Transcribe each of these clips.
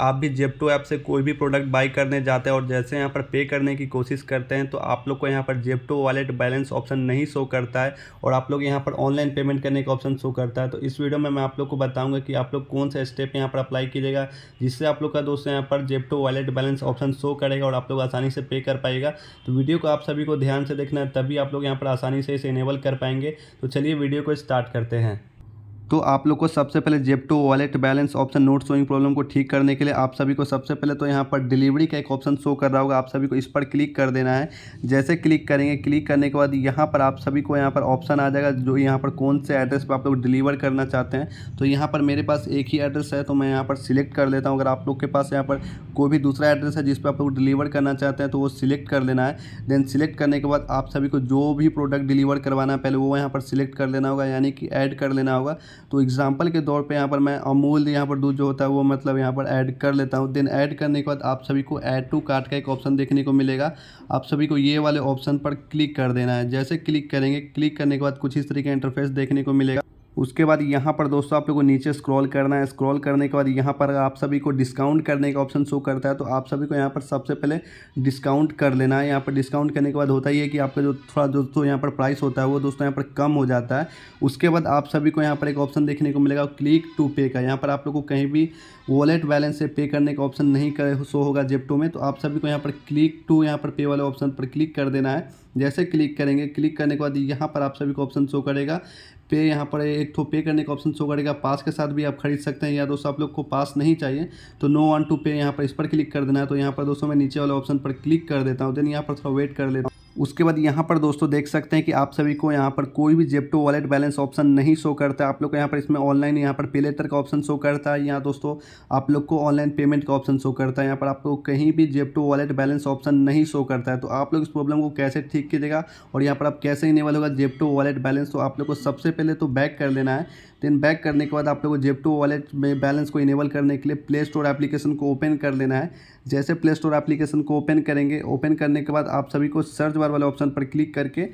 आप भी Zepto app से कोई भी प्रोडक्ट बाई करने जाते हैं और जैसे यहाँ पर पे करने की कोशिश करते हैं तो आप लोग को यहाँ पर जेप्टो वॉलेट बैलेंस ऑप्शन नहीं शो करता है और आप लोग यहाँ पर ऑनलाइन पेमेंट करने का ऑप्शन शो करता है तो इस वीडियो में मैं आप लोग को बताऊँगा कि आप लोग कौन सा स्टेप यहाँ पर अप्लाई कीजिएगा जिससे आप लोग का दोस्तों यहाँ पर Zepto wallet balance option show करेगा और आप लोग आसानी से पे कर पाएगा तो वीडियो को आप सभी को ध्यान से देखना है तभी आप लोग यहाँ पर आसानी से इसे इनेबल कर पाएंगे तो चलिए वीडियो को स्टार्ट करते हैं तो आप लोग को सबसे पहले Zepto wallet balance option not showing problem को ठीक करने के लिए आप सभी को सबसे पहले तो यहाँ पर डिलीवरी का एक ऑप्शन शो कर रहा होगा आप सभी को इस पर क्लिक कर देना है जैसे क्लिक करेंगे क्लिक करने के बाद यहाँ पर आप सभी को यहाँ पर ऑप्शन आ जाएगा जो यहाँ पर कौन से एड्रेस पर आप लोग डिलीवर करना चाहते हैं तो यहाँ पर मेरे पास एक ही एड्रेस है तो मैं यहाँ पर सिलेक्ट कर लेता हूँ अगर आप लोग के पास यहाँ पर कोई भी दूसरा एड्रेस है जिस पर आप लोग डिलीवर करना चाहते हैं तो वो सिलेक्ट कर लेना है देन सिलेक्ट करने के बाद आप सभी को जो भी प्रोडक्ट डिलीवर करवाना है पहले वो यहाँ पर सिलेक्ट कर लेना होगा यानी कि ऐड कर लेना होगा तो एग्ज़ाम्पल के तौर पे यहाँ पर मैं अमूल यहाँ पर दूध जो होता है वो मतलब यहाँ पर ऐड कर लेता हूँ देन ऐड करने के बाद आप सभी को ऐड टू कार्ट का एक ऑप्शन देखने को मिलेगा आप सभी को ये वाले ऑप्शन पर क्लिक कर देना है जैसे क्लिक करेंगे क्लिक करने के बाद कुछ इस तरीके का इंटरफेस देखने को मिलेगा उसके बाद यहाँ पर दोस्तों आप लोग को नीचे स्क्रॉल करना है स्क्रॉल करने के बाद यहाँ पर आप सभी को डिस्काउंट करने का ऑप्शन शो करता है तो आप सभी को यहाँ पर सबसे पहले डिस्काउंट कर लेना है यहाँ पर डिस्काउंट करने के बाद होता ही है कि आपका जो थोड़ा दोस्तों यहाँ पर प्राइस होता है वो दोस्तों यहाँ पर कम हो जाता है उसके बाद आप सभी को यहाँ पर एक ऑप्शन देखने को मिलेगा क्लिक टू पे का यहाँ पर आप लोग को कहीं भी वॉलेट बैलेंस से पे करने का ऑप्शन नहीं कर शो होगा जेप्टो में तो आप सभी को यहाँ पर क्लिक टू यहाँ पर पे वाले ऑप्शन पर क्लिक कर देना है जैसे क्लिक करेंगे क्लिक करने के बाद यहाँ पर आप सभी को ऑप्शन शो करेगा पे यहाँ पर एक तो पे करने का ऑप्शन शो करेगा पास के साथ भी आप खरीद सकते हैं या दोस्तों आप लोग को पास नहीं चाहिए तो नो वन टू पे यहाँ पर इस पर क्लिक कर देना है तो यहाँ पर दोस्तों मैं नीचे वाले ऑप्शन पर क्लिक कर देता हूँ देन यहाँ पर थोड़ा वेट कर लेता उसके बाद यहाँ पर दोस्तों देख सकते हैं कि आप सभी को यहाँ पर कोई भी जेप्टो वॉलेट बैलेंस ऑप्शन नहीं शो करता है आप लोग को यहाँ पर इसमें ऑनलाइन यहाँ पर पे लेटर का ऑप्शन शो करता है यहाँ दोस्तों आप लोग को ऑनलाइन पेमेंट का ऑप्शन शो करता है यहाँ पर आप लोग कहीं भी जेप्टो वॉलेट बैलेंस ऑप्शन नहीं शो करता है तो आप लोग इस प्रॉब्लम को कैसे ठीक कीजिएगा और यहाँ पर आप कैसे इनेबल होगा जेप्टो वॉलेट बैलेंस तो आप लोग को सबसे पहले तो बैक कर लेना है देन बैक करने के बाद आप लोग को जेप्टो वॉलेट में बैलेंस को इनेबल करने के लिए प्ले स्टोर एप्लीकेशन को ओपन कर लेना है जैसे प्ले स्टोर एप्लीकेशन को ओपन करेंगे ओपन करने के बाद आप सभी को सर्च बार वाले ऑप्शन पर क्लिक करके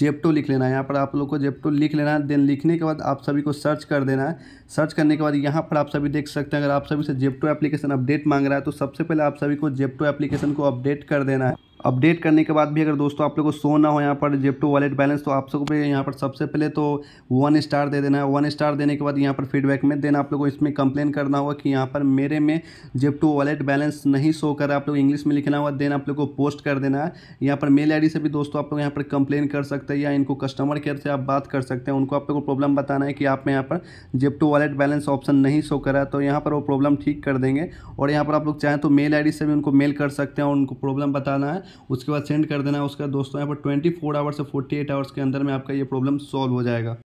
जेप्टो लिख लेना है यहाँ पर आप लोग को जेप्टो लिख लेना है देन लिखने के बाद आप सभी को सर्च कर देना है सर्च करने के बाद यहाँ पर आप सभी देख सकते हैं अगर आप सभी से जेप्टो एप्लीकेशन अपडेट मांग रहा है तो सबसे पहले आप सभी को जेप्टो एप्लीकेशन को अपडेट कर देना है अपडेट करने के बाद भी अगर दोस्तों आप लोग को सो ना हो यहाँ पर टू वॉलेट बैलेंस तो आप सबको यहाँ पर सबसे पहले तो वन स्टार दे देना है वन स्टार देने के बाद यहाँ पर फीडबैक में देन आप लोगों को इसमें कंप्लेन करना होगा कि यहाँ पर मेरे में टू वॉलेट बैलेंस नहीं शो कर रहा आप लोग इंग्लिश में लिखना होगा देन आप लोग को पोस्ट कर देना है यहाँ पर मेल आई से भी दोस्तों आप लोग यहाँ पर कंप्लेन कर सकते हैं या इनको कस्टमर केयर से आप बात कर सकते हैं उनको आप लोग को प्रॉब्लम बताना है कि आप में यहाँ पर टू वॉलेट बैलेंस ऑप्शन नहीं शो करा तो यहाँ पर वो प्रॉब्लम ठीक कर देंगे और यहाँ पर आप लोग चाहें तो मेल आई से भी उनको मेल कर सकते हैं और उनको प्रॉब्लम बताना है उसके बाद सेंड कर देना उसका दोस्तों यहाँ पर ट्वेंटी फोर आवर्स से फोर्टी एट आवर्स के अंदर में आपका ये प्रॉब्लम सॉल्व हो जाएगा